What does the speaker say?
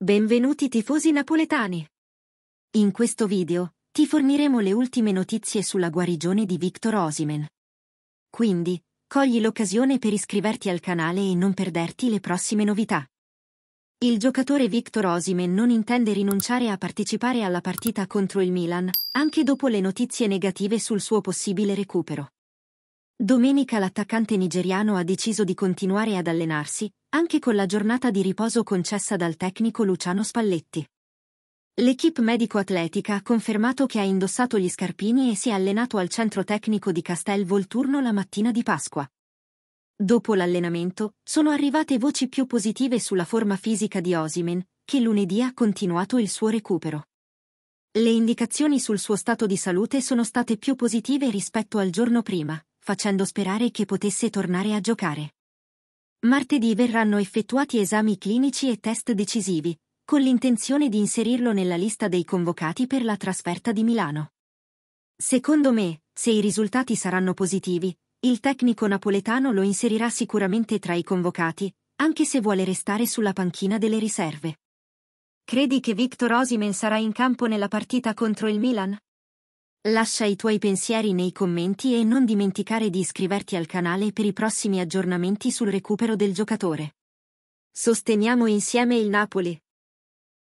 Benvenuti tifosi napoletani! In questo video ti forniremo le ultime notizie sulla guarigione di Victor Osimen. Quindi, cogli l'occasione per iscriverti al canale e non perderti le prossime novità. Il giocatore Victor Osimen non intende rinunciare a partecipare alla partita contro il Milan, anche dopo le notizie negative sul suo possibile recupero. Domenica l'attaccante nigeriano ha deciso di continuare ad allenarsi, anche con la giornata di riposo concessa dal tecnico Luciano Spalletti. L'equipe medico-atletica ha confermato che ha indossato gli scarpini e si è allenato al centro tecnico di Castel Volturno la mattina di Pasqua. Dopo l'allenamento, sono arrivate voci più positive sulla forma fisica di Osimen, che lunedì ha continuato il suo recupero. Le indicazioni sul suo stato di salute sono state più positive rispetto al giorno prima facendo sperare che potesse tornare a giocare. Martedì verranno effettuati esami clinici e test decisivi, con l'intenzione di inserirlo nella lista dei convocati per la trasferta di Milano. Secondo me, se i risultati saranno positivi, il tecnico napoletano lo inserirà sicuramente tra i convocati, anche se vuole restare sulla panchina delle riserve. Credi che Victor Osimen sarà in campo nella partita contro il Milan? Lascia i tuoi pensieri nei commenti e non dimenticare di iscriverti al canale per i prossimi aggiornamenti sul recupero del giocatore. Sosteniamo insieme il Napoli.